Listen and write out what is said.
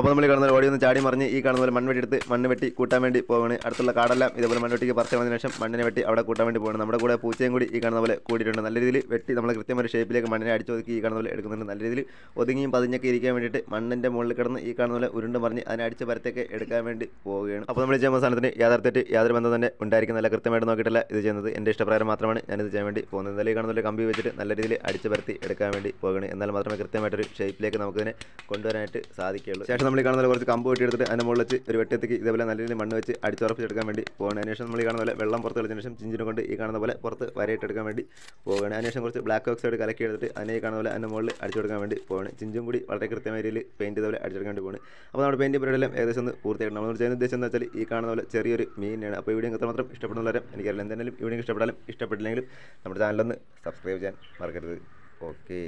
അപ്പോൾ നമ്മൾ കാണുന്ന ഓടി ഒന്ന് ചാടി മറിഞ്ഞ് ഈ കാണുന്ന പോലെ മൺവെട്ടി എടുത്ത് മണ്ണ് വെട്ടി കൂട്ടാൻ വേണ്ടി പോവാണ് അടുത്തുള്ള കാടെല്ലാം ഇതുപോലെ മൺവെട്ടിക്ക് പറിച്ചു വന്നതിന് ശേഷം മണ്ണിനെ വെട്ടി അവിടെ കൂട്ടാൻ വേണ്ടി പോകണം നമ്മുടെ കൂടെ പൂച്ചയും കൂടി ഈ കാണുന്ന പോലെ കൂടിയിട്ടുണ്ട് നല്ല രീതിയിൽ വെട്ടി നമ്മൾ കൃത്യമായ ഷേപ്പിലേക്ക് മണ്ണിനെ ഒതുക്കി ഈ കാണുന്ന പോലെ എടുക്കുന്നുണ്ട് നല്ല രീതിയിൽ ഒതുങ്ങിയും പതിഞ്ഞൊക്കെ ഇരിക്കാൻ വേണ്ടിയിട്ട് മണ്ണിൻ്റെ മുകളിൽ കിടന്ന് ഈ കാണുന്ന പോലെ ഉരുണ്ട് മറിഞ്ഞ് അതിനെ അടിച്ച് പരത്തേക്ക് എടുക്കാൻ വേണ്ടി പോവുകയാണ് അപ്പോൾ നമ്മൾ ചെയ്യുന്ന സാധനത്തിന് യാഥാർത്ഥ്യമായിട്ട് യാതൊരു ബന്ധം തന്നെ ഉണ്ടായിരിക്കുന്നില്ല കൃത്യമായിട്ട് നോക്കിയിട്ടില്ല ഇത് ചെയ്യുന്നത് എൻ്റെ ഇഷ്ടപ്രകാരം മാത്രമാണ് ഞാനിത് ചെയ്യാൻ വേണ്ടി പോകുന്നത് എന്തായാലും കാണുന്ന പോലെ കമ്പി വെച്ചിട്ട് നല്ല രീതിയിൽ അടിച്ച് പരത്തി എടുക്കാൻ വേണ്ടി പോകണം എന്നാൽ മാത്രമേ കൃത്യമായിട്ടൊരു ഷേപ്പിലേക്ക് നമുക്കിതിനെ കൊണ്ടുവരാനായിട്ട് സാധിക്കുകയുള്ളൂ ശേഷം നമ്മൾ കാണുന്ന കുറച്ച് കമ്പ് വെട്ടിയെടുത്തിട്ട് അതിൻ്റെ മുകളിൽ വെച്ച് ഒരു വെട്ടത്തേക്ക് ഇതേപോലെ നല്ല രീതിയിൽ മണ്ണ് വെച്ച് അടിച്ചുറപ്പിച്ചെടുക്കാൻ വേണ്ടി പോകണം അതിനുശേഷം നമ്മൾ കാണുന്ന പോലെ വെള്ളം പുറത്ത് കളിച്ചതിന് ശേഷം ചിഞ്ചിനെ കൊണ്ട് ഈ കാണുന്ന പോലെ പുറത്ത് വരയിട്ടെടുക്കാൻ വേണ്ടി പോകണം അതിനുശേഷം കുറച്ച് ബ്ലാക്ക് ഓക്സൈഡ് കലക്കി എടുത്തിട്ട് അതിനെ ഈ കാണുന്ന പോലെ അതിൻ്റെ മുകളിൽ അടിച്ചെടുക്കാൻ വേണ്ടി പോകണം ചിഞ്ചും കൂടി വളരെ കൃത്യമായ രീതിയിൽ പെയിൻറ്റ് ഇതേപോലെ അടിച്ചെടുക്കാൻ വേണ്ടി പോകണം അപ്പോൾ നമ്മുടെ പെയിൻറ്റ് പരിപാടിയെല്ലാം ഏകദേശം ഒന്ന് നമ്മൾ ചെയ്യുന്ന ഉദ്ദേശം എന്ന് വെച്ചാൽ ഈ കാണുന്ന പോലെ ചെറിയൊരു മീനാണ് അപ്പോൾ ഇവിടെ എത്രമാത്രം ഇഷ്ടപ്പെടുന്നവരും എനിക്കറിയില്ല എന്തായാലും ഇവിടെ ഇഷ്ടപ്പെടാനും ഇഷ്ടപ്പെട്ടില്ലെങ്കിലും നമ്മുടെ ചാനലൊന്ന് സബ്സ്ക്രൈബ് ചെയ്യാൻ മറക്കരുത് ഓക്കേ